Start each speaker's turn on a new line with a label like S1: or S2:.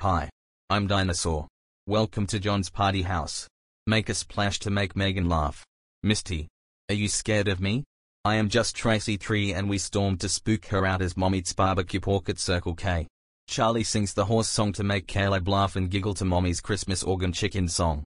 S1: Hi. I'm Dinosaur. Welcome to John's party
S2: house. Make a splash to make Megan laugh. Misty. Are you scared of me? I am just Tracy Tree and we stormed to spook her out as Mommy's eats barbecue pork at Circle K. Charlie sings the horse song to make Caleb laugh and giggle to Mommy's Christmas organ chicken song.